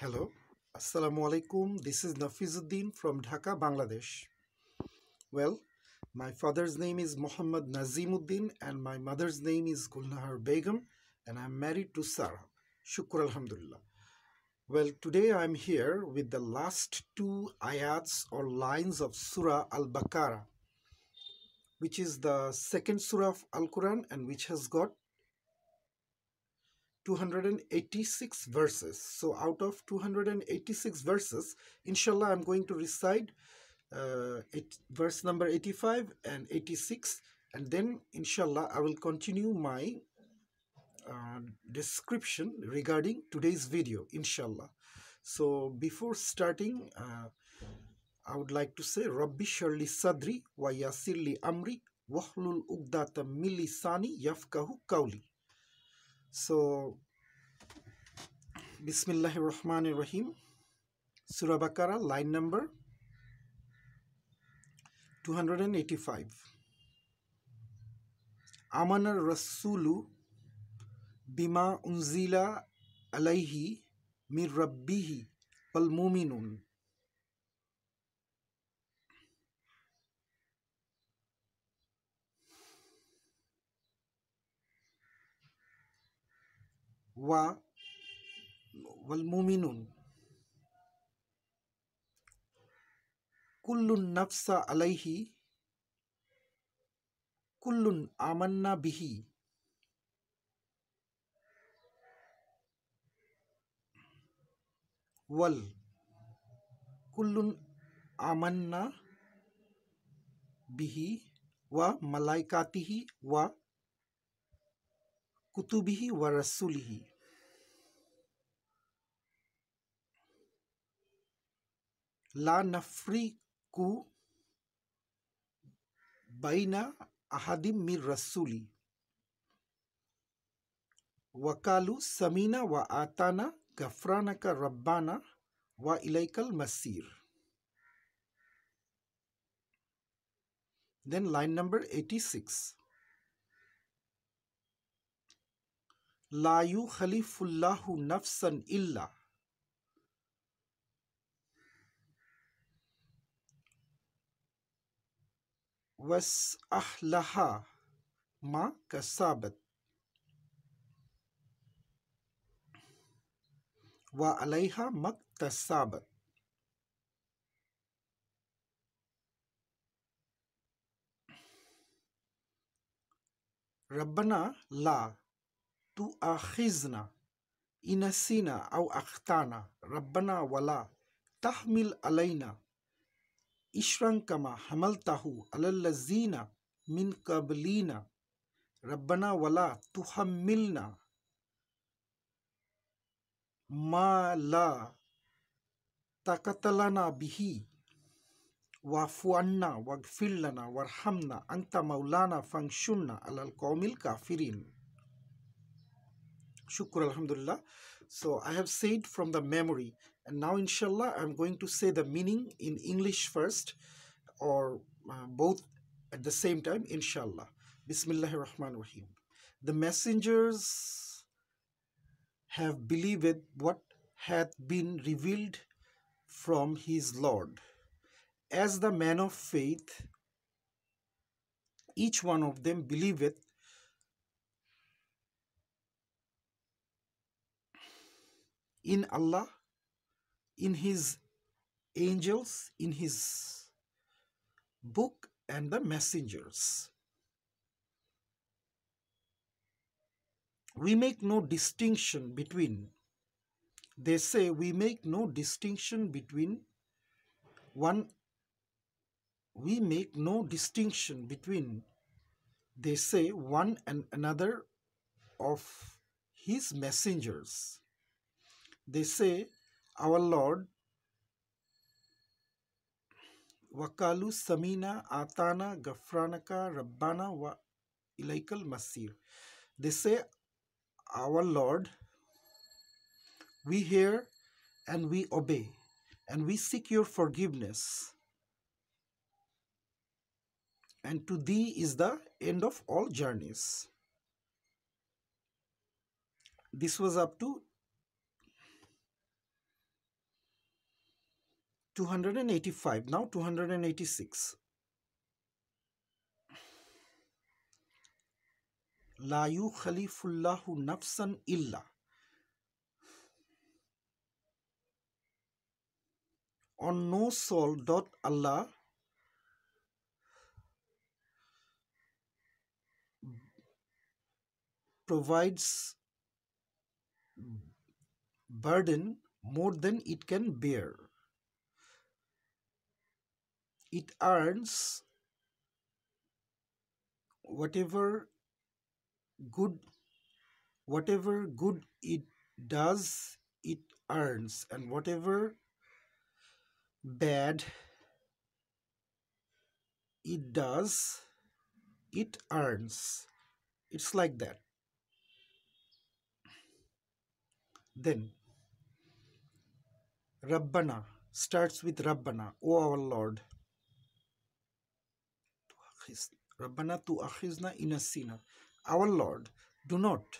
Hello, Assalamu alaikum. This is Nafizuddin from Dhaka, Bangladesh. Well, my father's name is Muhammad Nazimuddin and my mother's name is Gulnahar Begum and I'm married to Sarah. Shukr Alhamdulillah. Well, today I'm here with the last two ayats or lines of Surah Al-Baqarah, which is the second Surah of Al-Quran and which has got 286 verses. So out of 286 verses, inshallah, I'm going to recite uh, it, verse number 85 and 86 and then inshallah I will continue my uh, description regarding today's video inshallah. So before starting uh, I would like to say Rabbi Sharli Sadri wa Yasirli Amri Wahlul Ugdata Milisani Yafkahu Kauli. So বিসমিল্লাহ রহমান রহিম সুরাবাকারা line number two hundred and eighty five আমানার রসুলু বিমা উনজিলা আলাইহি মির রব্বিহি পল মুমিনুন ওয়া वलमुमिन कुल्लुन नफ्सा अलैहि कुल्लुन आमन्ना बिही वल कुल्लुन आमन्ना बिही व मलाइकातिही व व لا نفرق بين أحد من رسولي وقالوا سمينا وآتانا غفرانك ربنا وإليك المصير Then line number 86. La yukhalifu Allahu nafsan illa واصلح لها ما كسبت وعليها ما اكتسبت ربنا لا تؤاخذنا إن نسينا أو أخطأنا ربنا ولا تحمل علينا इशरन कमा हमल ताहू अल्लजीना मिन कबलीना रब्बना वला तुहम मिलना माला तकतलना बिही वाफुअन्ना वगफिलना वरहमना अंत मौलाना फंक्शुन्ना अलल कौमिल काफिरीन Shukr Alhamdulillah. So I have said from the memory And now inshallah I'm going to say the meaning in English first or uh, both at the same time inshallah. Bismillahir Rahmanir Rahim. The messengers have believed what hath been revealed from his Lord. As the man of faith, each one of them believeth in Allah in his angels, in his book, and the messengers. We make no distinction between, they say, we make no distinction between one, we make no distinction between, they say, one and another of his messengers. They say, our Lord Wakalu Samina Atana Gafranaka Rabbana wa Ilaikal Masir. They say, Our Lord, we hear and we obey, and we seek your forgiveness. And to thee is the end of all journeys. This was up to 285 now 286 la yukhalifullahu nafsan illa on no soul doth allah provides burden more than it can bear it earns whatever good whatever good it does it earns and whatever bad it does it earns it's like that then rabbana starts with rabbana o our lord our Lord, do not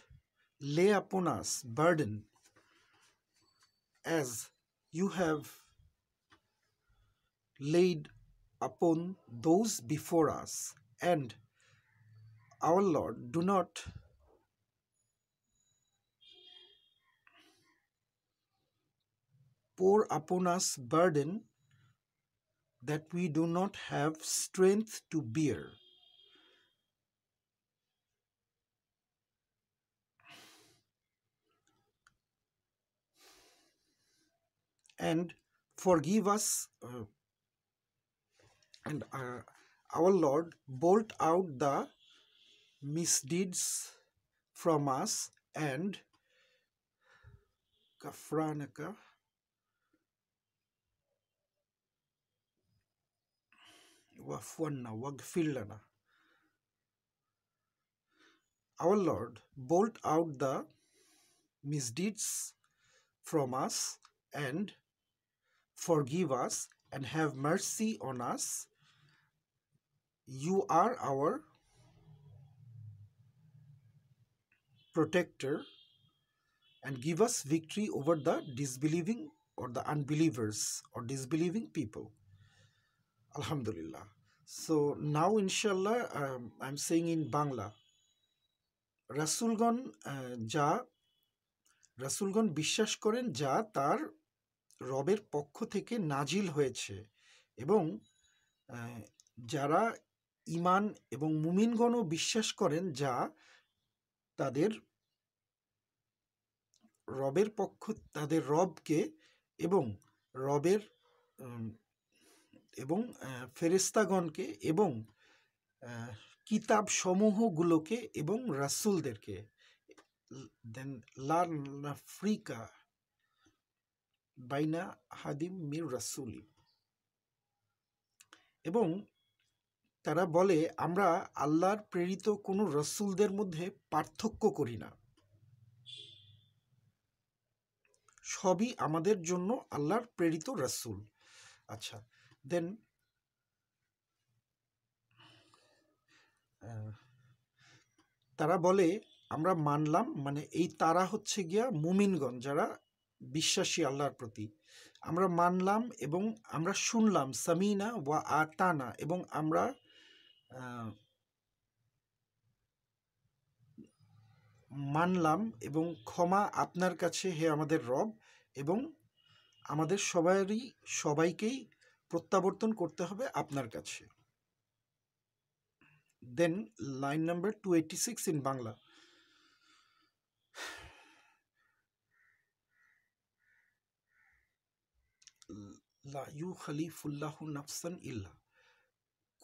lay upon us burden as you have laid upon those before us and our lord do not pour upon us burden that we do not have strength to bear. And forgive us uh, and uh, our Lord bolt out the misdeeds from us and Kafranaka. Our Lord, bolt out the misdeeds from us and forgive us and have mercy on us. You are our protector and give us victory over the disbelieving or the unbelievers or disbelieving people. Alhamdulillah. So now ইনশাল্লাহ I am saying in Bangla রাসুলগণ যা রাসুলগণ বিশ্বাস করেন যা তার রবের পক্ষ থেকে নাজিল হয়েছে এবং যারা ইমান এবং মুমিনগণও বিশ্বাস করেন যা তাদের রবের পক্ষ তাদের রবকে এবং রবের এবং ফেরেস্তাগণকে এবং কিতাব সমূহগুলোকে এবং রাসুলদেরকে দেন লাল বাইনা হাদিম মির রাসুলি এবং তারা বলে আমরা আল্লাহর প্রেরিত কোনো রসুলদের মধ্যে পার্থক্য করি না সবই আমাদের জন্য আল্লাহর প্রেরিত রসুল আচ্ছা then তারা বলে আমরা মানলাম মানে এই তারা হচ্ছে গিয়া মুমিনগণ যারা বিশ্বাসী আল্লাহর প্রতি আমরা মানলাম এবং আমরা শুনলাম সামিনা ওয়া আতানা এবং আমরা মানলাম এবং ক্ষমা আপনার কাছে হে আমাদের রব এবং আমাদের সবারই সবাইকেই প্রত্যাবর্তন করতে হবে আপনার কাছে then line number two eighty six in Bangla লাইউ খালিফুল্লাহ নাফসান ইল্লা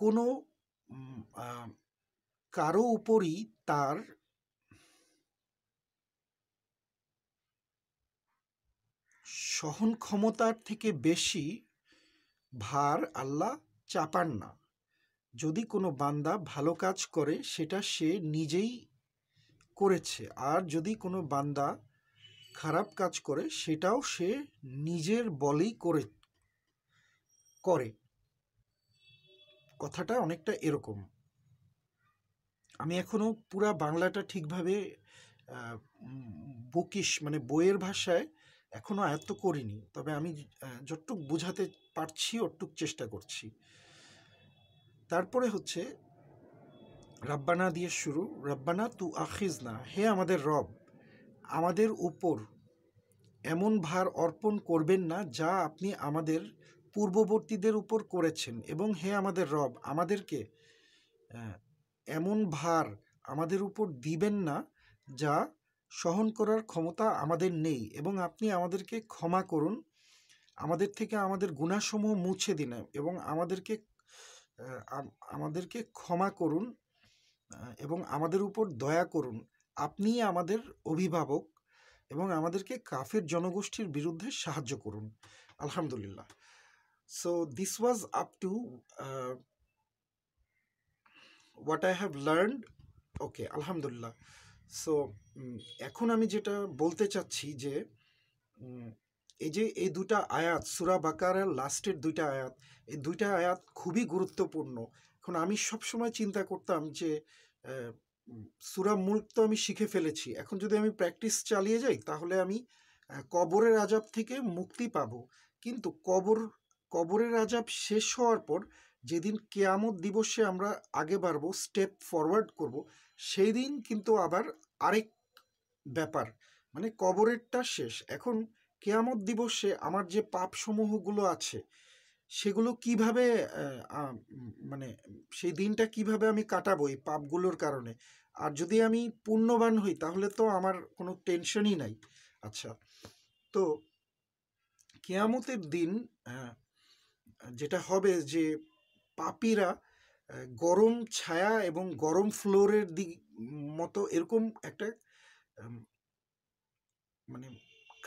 কোনো কারো উপরই তার সহন ক্ষমতার থেকে বেশি ভার আল্লাহ চাপান না যদি কোনো বান্দা ভালো কাজ করে সেটা সে নিজেই করেছে আর যদি কোনো বান্দা খারাপ কাজ করে সেটাও সে নিজের বলেই করে করে কথাটা অনেকটা এরকম আমি এখনও পুরা বাংলাটা ঠিকভাবে বকিশ মানে বইয়ের ভাষায় এখনও আয়ত্ত করিনি তবে আমি যতটুক বোঝাতে পারছি ওটুক চেষ্টা করছি তারপরে হচ্ছে রাব্বানা দিয়ে শুরু রাব্বানা তু আখিজ না হে আমাদের রব আমাদের উপর এমন ভার অর্পণ করবেন না যা আপনি আমাদের পূর্ববর্তীদের উপর করেছেন এবং হে আমাদের রব আমাদেরকে এমন ভার আমাদের উপর দিবেন না যা সহন করার ক্ষমতা আমাদের নেই এবং আপনি আমাদেরকে ক্ষমা করুন আমাদের থেকে আমাদের গুণাসমূহ মুছে দিন এবং আমাদেরকে আমাদেরকে ক্ষমা করুন এবং আমাদের উপর দয়া করুন আপনি আমাদের অভিভাবক এবং আমাদেরকে কাফের জনগোষ্ঠীর বিরুদ্ধে সাহায্য করুন আলহামদুলিল্লাহ so this was up to what I have learned okay আলহামদুলিল্লাহ সো এখন আমি যেটা বলতে চাচ্ছি যে এই যে এই দুটা আয়াত সুরা বাকারের লাস্টের দুইটা আয়াত এই দুইটা আয়াত খুবই গুরুত্বপূর্ণ এখন আমি সবসময় চিন্তা করতাম যে সুরা মুল্ক তো আমি শিখে ফেলেছি এখন যদি আমি প্র্যাকটিস চালিয়ে যাই তাহলে আমি কবরের আজাব থেকে মুক্তি পাব কিন্তু কবর কবরের আজাব শেষ হওয়ার পর যেদিন কেয়ামত দিবসে আমরা আগে বাড়বো স্টেপ ফরওয়ার্ড করব সেই দিন কিন্তু আবার আরেক ব্যাপার মানে কবরেরটা শেষ এখন কেয়ামত দিবসে আমার যে পাপসমূহগুলো আছে সেগুলো কিভাবে মানে সেই দিনটা কিভাবে আমি কাটাবো এই পাপগুলোর কারণে আর যদি আমি পুণ্যবান হই তাহলে তো আমার কোনো টেনশনই নাই আচ্ছা তো কেয়ামতের দিন যেটা হবে যে পাপিরা গরম ছায়া এবং গরম ফ্লোরের দিক মতো এরকম একটা মানে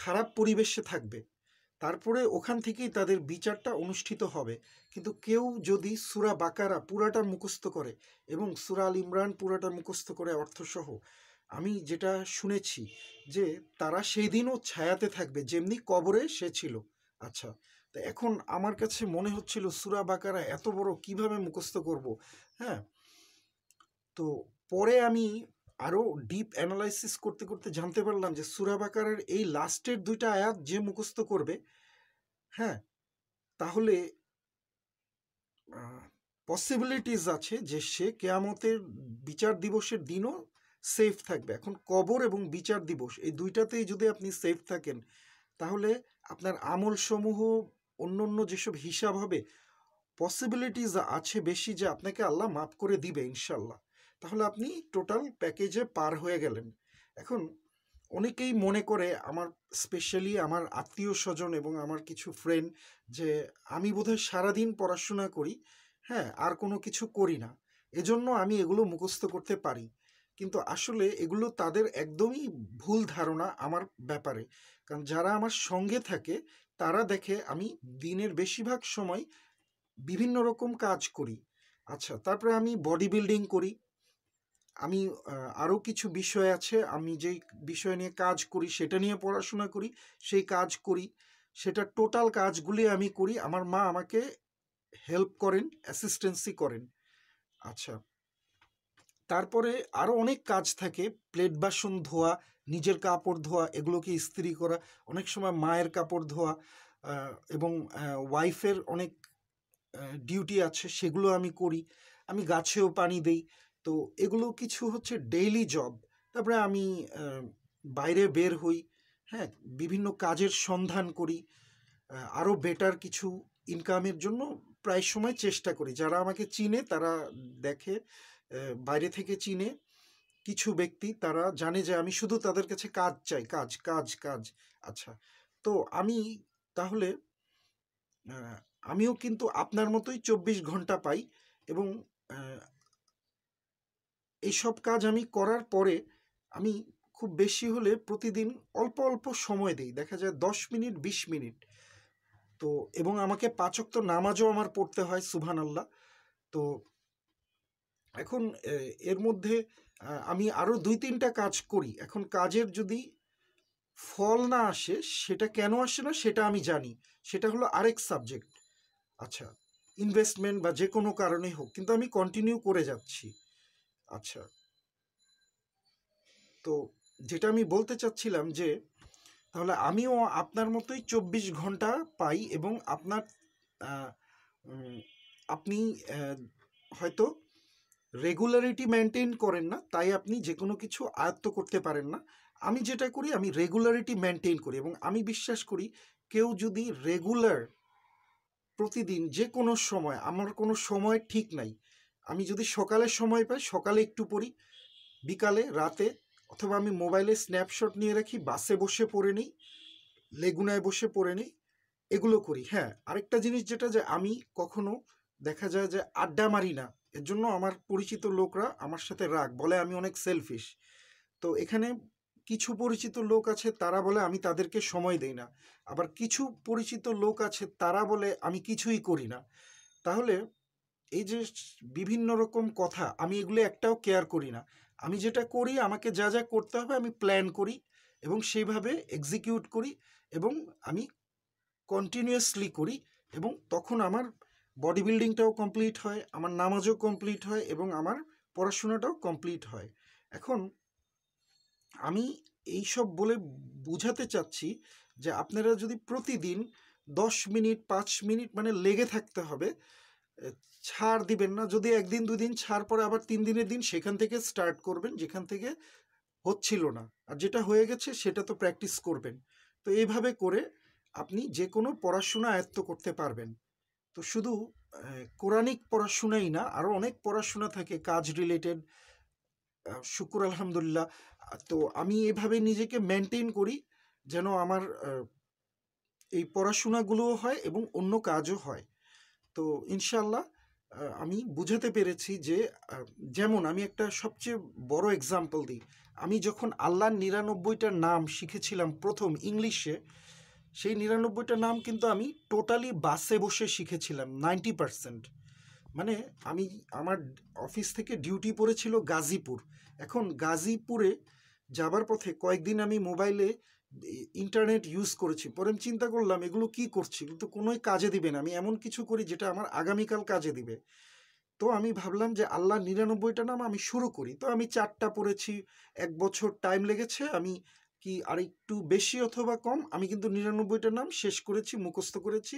খারাপ পরিবেশে থাকবে তারপরে ওখান থেকেই তাদের বিচারটা অনুষ্ঠিত হবে কিন্তু কেউ যদি সুরা বাকারা পুরাটা মুখস্থ করে এবং সুরা আল ইমরান পুরাটা মুখস্থ করে অর্থসহ আমি যেটা শুনেছি যে তারা সেই দিনও ছায়াতে থাকবে যেমনি কবরে সে ছিল আচ্ছা তো এখন আমার কাছে মনে হচ্ছিল সুরা বাকারা এত বড় কিভাবে মুখস্থ করব হ্যাঁ তো পরে আমি আরও ডিপ অ্যানালাইসিস করতে করতে জানতে পারলাম যে সুরা বাকারের এই লাস্টের দুইটা আয়াত যে মুখস্থ করবে হ্যাঁ তাহলে পসিবিলিটিস আছে যে সে কেয়ামতের বিচার দিবসের দিনও সেফ থাকবে এখন কবর এবং বিচার দিবস এই দুইটাতেই যদি আপনি সেফ থাকেন তাহলে আপনার আমলসমূহ অন্য অন্য যেসব হিসাব হবে পসিবিলিটিস আছে বেশি যে আপনাকে আল্লাহ মাফ করে দিবে ইনশাল্লাহ তাহলে আপনি টোটাল প্যাকেজে পার হয়ে গেলেন এখন অনেকেই মনে করে আমার স্পেশালি আমার আত্মীয় স্বজন এবং আমার কিছু ফ্রেন্ড যে আমি বোধহয় সারাদিন পড়াশোনা করি হ্যাঁ আর কোনো কিছু করি না এজন্য আমি এগুলো মুখস্থ করতে পারি কিন্তু আসলে এগুলো তাদের একদমই ভুল ধারণা আমার ব্যাপারে কারণ যারা আমার সঙ্গে থাকে তারা দেখে আমি দিনের বেশিরভাগ সময় বিভিন্ন রকম কাজ করি আচ্ছা তারপরে আমি বডি বিল্ডিং করি আমি আরও কিছু বিষয় আছে আমি যেই বিষয় নিয়ে কাজ করি সেটা নিয়ে পড়াশোনা করি সেই কাজ করি সেটা টোটাল কাজগুলি আমি করি আমার মা আমাকে হেল্প করেন অ্যাসিস্টেন্সি করেন আচ্ছা তারপরে আরও অনেক কাজ থাকে প্লেট বাসন ধোয়া নিজের কাপড় ধোয়া এগুলোকে ইস্ত্রি করা অনেক সময় মায়ের কাপড় ধোয়া এবং ওয়াইফের অনেক ডিউটি আছে সেগুলো আমি করি আমি গাছেও পানি দেই তো এগুলো কিছু হচ্ছে ডেইলি জব তারপরে আমি বাইরে বের হই হ্যাঁ বিভিন্ন কাজের সন্ধান করি আরও বেটার কিছু ইনকামের জন্য প্রায় সময় চেষ্টা করি যারা আমাকে চিনে তারা দেখে বাইরে থেকে চিনে কিছু ব্যক্তি তারা জানে যে আমি শুধু তাদের কাছে কাজ চাই কাজ কাজ কাজ আচ্ছা তো আমি তাহলে আমিও কিন্তু আপনার মতোই চব্বিশ ঘন্টা পাই এবং এইসব কাজ আমি করার পরে আমি খুব বেশি হলে প্রতিদিন অল্প অল্প সময় দিই দেখা যায় দশ মিনিট বিশ মিনিট তো এবং আমাকে পাচক তো নামাজও আমার পড়তে হয় সুভান আল্লাহ তো এখন এর মধ্যে আমি আরও দুই তিনটা কাজ করি এখন কাজের যদি ফল না আসে সেটা কেন আসে না সেটা আমি জানি সেটা হলো আরেক সাবজেক্ট আচ্ছা ইনভেস্টমেন্ট বা যে কোনো কারণেই হোক কিন্তু আমি কন্টিনিউ করে যাচ্ছি আচ্ছা তো যেটা আমি বলতে চাচ্ছিলাম যে তাহলে আমিও আপনার মতোই চব্বিশ ঘন্টা পাই এবং আপনার আপনি হয়তো রেগুলারিটি মেনটেন করেন না তাই আপনি যে কোনো কিছু আয়ত্ত করতে পারেন না আমি যেটা করি আমি রেগুলারিটি মেনটেন করি এবং আমি বিশ্বাস করি কেউ যদি রেগুলার প্রতিদিন যে কোনো সময় আমার কোনো সময় ঠিক নাই আমি যদি সকালে সময় পাই সকালে একটু পড়ি বিকালে রাতে অথবা আমি মোবাইলে স্ন্যাপশট নিয়ে রাখি বাসে বসে পড়ে নিই লেগুনায় বসে পড়ে নিই এগুলো করি হ্যাঁ আরেকটা জিনিস যেটা যে আমি কখনো দেখা যায় যে আড্ডা মারি না এর জন্য আমার পরিচিত লোকরা আমার সাথে রাগ বলে আমি অনেক সেলফিশ তো এখানে কিছু পরিচিত লোক আছে তারা বলে আমি তাদেরকে সময় দেই না আবার কিছু পরিচিত লোক আছে তারা বলে আমি কিছুই করি না তাহলে এই যে বিভিন্ন রকম কথা আমি এগুলো একটাও কেয়ার করি না আমি যেটা করি আমাকে যা যা করতে হবে আমি প্ল্যান করি এবং সেইভাবে এক্সিকিউট করি এবং আমি কন্টিনিউয়াসলি করি এবং তখন আমার বডি বিল্ডিংটাও কমপ্লিট হয় আমার নামাজও কমপ্লিট হয় এবং আমার পড়াশোনাটাও কমপ্লিট হয় এখন আমি এই সব বলে বুঝাতে চাচ্ছি যে আপনারা যদি প্রতিদিন দশ মিনিট পাঁচ মিনিট মানে লেগে থাকতে হবে ছাড় দিবেন না যদি একদিন দুদিন ছাড় পরে আবার তিন দিনের দিন সেখান থেকে স্টার্ট করবেন যেখান থেকে হচ্ছিল না আর যেটা হয়ে গেছে সেটা তো প্র্যাকটিস করবেন তো এইভাবে করে আপনি যে কোনো পড়াশোনা আয়ত্ত করতে পারবেন তো শুধু কোরআনিক পড়াশোনাই না আরও অনেক পড়াশোনা থাকে কাজ রিলেটেড শুকুর আলহামদুলিল্লাহ তো আমি এভাবে নিজেকে মেনটেন করি যেন আমার এই পড়াশোনাগুলোও হয় এবং অন্য কাজও হয় তো ইনশাল্লাহ আমি বুঝাতে পেরেছি যে যেমন আমি একটা সবচেয়ে বড় এক্সাম্পল দিই আমি যখন আল্লাহর নিরানব্বইটার নাম শিখেছিলাম প্রথম ইংলিশে সেই নিরানব্বইটা নাম কিন্তু আমি টোটালি বাসে বসে শিখেছিলাম নাইনটি পারসেন্ট মানে আমি আমার অফিস থেকে ডিউটি পড়েছিল গাজীপুর এখন গাজীপুরে যাবার পথে কয়েকদিন আমি মোবাইলে ইন্টারনেট ইউজ করেছি পরে আমি চিন্তা করলাম এগুলো কি করছি কিন্তু কোনোই কাজে দিবে না আমি এমন কিছু করি যেটা আমার আগামীকাল কাজে দিবে তো আমি ভাবলাম যে আল্লাহ নিরানব্বইটা নাম আমি শুরু করি তো আমি চারটা পড়েছি এক বছর টাইম লেগেছে আমি কি আর একটু বেশি অথবা কম আমি কিন্তু নিরানব্বইটা নাম শেষ করেছি মুখস্থ করেছি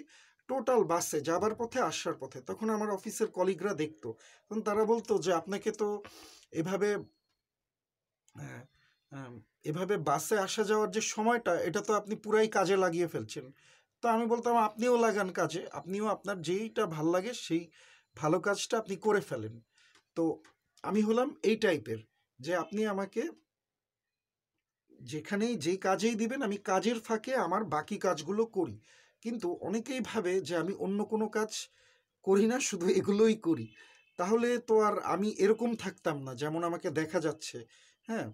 টোটাল বাসে যাবার পথে আসার পথে তখন আমার অফিসের কলিগরা দেখতো তখন তারা বলতো যে আপনাকে তো এভাবে হ্যাঁ, এভাবে বাসে আসা যাওয়ার যে সময়টা এটা তো আপনি পুরাই কাজে লাগিয়ে ফেলছেন তো আমি বলতাম আপনিও লাগান কাজে আপনিও আপনার যেইটা ভাল লাগে সেই ভালো কাজটা আপনি করে ফেলেন তো আমি হলাম এই টাইপের যে আপনি আমাকে যেখানেই যে কাজেই দিবেন আমি কাজের ফাঁকে আমার বাকি কাজগুলো করি কিন্তু অনেকেই ভাবে যে আমি অন্য কোনো কাজ করি না শুধু এগুলোই করি তাহলে তো আর আমি এরকম থাকতাম না যেমন আমাকে দেখা যাচ্ছে হ্যাঁ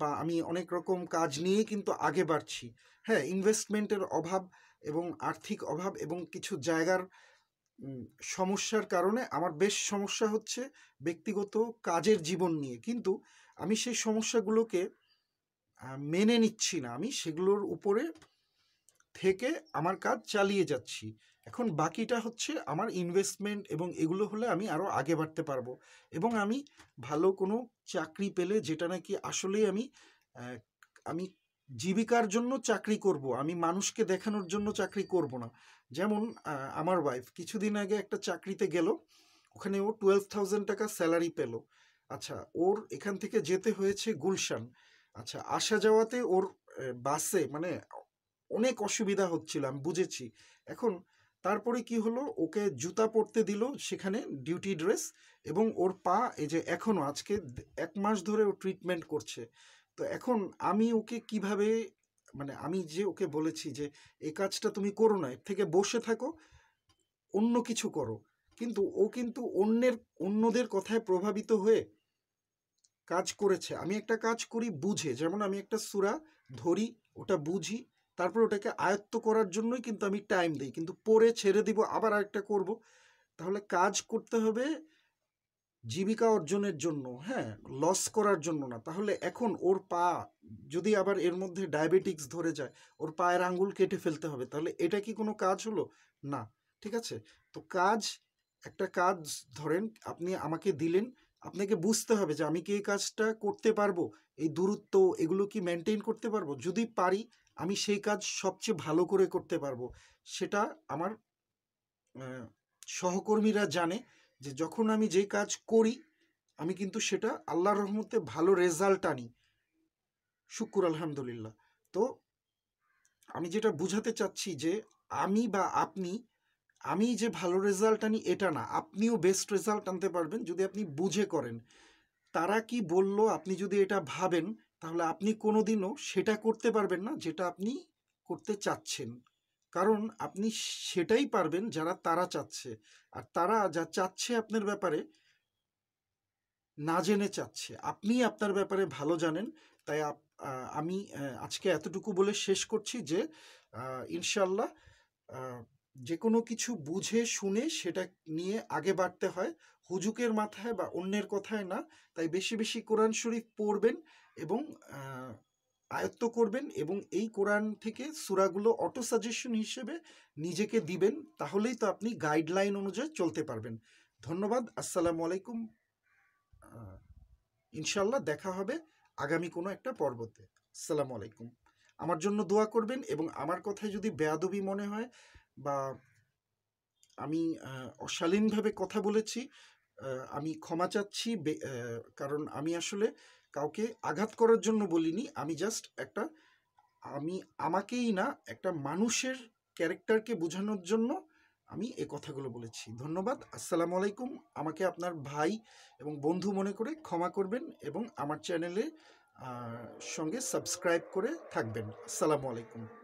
বা আমি অনেক রকম কাজ নিয়েই কিন্তু আগে বাড়ছি হ্যাঁ ইনভেস্টমেন্টের অভাব এবং আর্থিক অভাব এবং কিছু জায়গার সমস্যার কারণে আমার বেশ সমস্যা হচ্ছে ব্যক্তিগত কাজের জীবন নিয়ে কিন্তু আমি সেই সমস্যাগুলোকে মেনে নিচ্ছি না আমি সেগুলোর উপরে থেকে আমার কাজ চালিয়ে যাচ্ছি এখন বাকিটা হচ্ছে আমার ইনভেস্টমেন্ট এবং এগুলো হলে আমি আরও আগে বাড়তে পারবো এবং আমি ভালো কোনো চাকরি পেলে যেটা নাকি আসলেই আমি আমি জীবিকার জন্য চাকরি করব আমি মানুষকে দেখানোর জন্য চাকরি করব না যেমন আমার ওয়াইফ কিছুদিন আগে একটা চাকরিতে গেল ওখানে ও টুয়েলভ থাউজেন্ড টাকা স্যালারি পেল আচ্ছা ওর এখান থেকে যেতে হয়েছে গুলশান আচ্ছা আসা যাওয়াতে ওর বাসে মানে অনেক অসুবিধা হচ্ছিল আমি বুঝেছি এখন তারপরে কি হলো ওকে জুতা পরতে দিল সেখানে ডিউটি ড্রেস এবং ওর পা এই যে এখনও আজকে এক মাস ধরে ও ট্রিটমেন্ট করছে তো এখন আমি ওকে কিভাবে মানে আমি যে ওকে বলেছি যে এই কাজটা তুমি করো না এর থেকে বসে থাকো অন্য কিছু করো কিন্তু ও কিন্তু অন্যের অন্যদের কথায় প্রভাবিত হয়ে কাজ করেছে আমি একটা কাজ করি বুঝে যেমন আমি একটা সুরা ধরি ওটা বুঝি তারপর ওটাকে আয়ত্ত করার জন্যই কিন্তু আমি টাইম দিই কিন্তু পরে ছেড়ে দিব আবার আরেকটা করব তাহলে কাজ করতে হবে জীবিকা অর্জনের জন্য হ্যাঁ লস করার জন্য না তাহলে এখন ওর পা যদি আবার এর মধ্যে ডায়াবেটিক্স ধরে যায় ওর পায়ের আঙ্গুল কেটে ফেলতে হবে তাহলে এটা কি কোনো কাজ হলো না ঠিক আছে তো কাজ একটা কাজ ধরেন আপনি আমাকে দিলেন আপনাকে বুঝতে হবে যে আমি কি এই কাজটা করতে পারবো এই দূরত্ব এগুলো কি মেনটেন করতে পারবো যদি পারি আমি সেই কাজ সবচেয়ে ভালো করে করতে পারবো সেটা আমার সহকর্মীরা জানে যে যখন আমি যে কাজ করি আমি কিন্তু সেটা আল্লাহর রহমতে ভালো রেজাল্ট আনি শুক্র আলহামদুলিল্লাহ তো আমি যেটা বুঝাতে চাচ্ছি যে আমি বা আপনি আমি যে ভালো রেজাল্ট আনি এটা না আপনিও বেস্ট রেজাল্ট আনতে পারবেন যদি আপনি বুঝে করেন তারা কি বলল আপনি যদি এটা ভাবেন তাহলে আপনি কোনো দিনও সেটা করতে পারবেন না যেটা আপনি করতে চাচ্ছেন কারণ আপনি সেটাই পারবেন যারা তারা চাচ্ছে আর তারা যা চাচ্ছে আপনার ব্যাপারে না জেনে চাচ্ছে আপনি আপনার ব্যাপারে ভালো জানেন তাই আমি আজকে এতটুকু বলে শেষ করছি যে ইনশাল্লাহ যে কোনো কিছু বুঝে শুনে সেটা নিয়ে আগে বাড়তে হয় হুজুকের মাথায় বা অন্যের কথায় না তাই বেশি বেশি কোরআন শরীফ পড়বেন এবং আয়ত্ত করবেন এবং এই কোরআন থেকে সুরাগুলো অটো সাজেশন হিসেবে নিজেকে দিবেন তাহলেই তো আপনি গাইডলাইন অনুযায়ী চলতে পারবেন ধন্যবাদ আসসালামু আলাইকুম ইনশাল্লাহ দেখা হবে আগামী কোনো একটা পর্বতে আসসালামু আলাইকুম আমার জন্য দোয়া করবেন এবং আমার কথায় যদি বেয়াদবি মনে হয় বা আমি অশালীনভাবে কথা বলেছি আমি ক্ষমা চাচ্ছি কারণ আমি আসলে কাউকে আঘাত করার জন্য বলিনি আমি জাস্ট একটা আমি আমাকেই না একটা মানুষের ক্যারেক্টারকে বোঝানোর জন্য আমি এ কথাগুলো বলেছি ধন্যবাদ আসসালামু আলাইকুম আমাকে আপনার ভাই এবং বন্ধু মনে করে ক্ষমা করবেন এবং আমার চ্যানেলে সঙ্গে সাবস্ক্রাইব করে থাকবেন আসসালামু আলাইকুম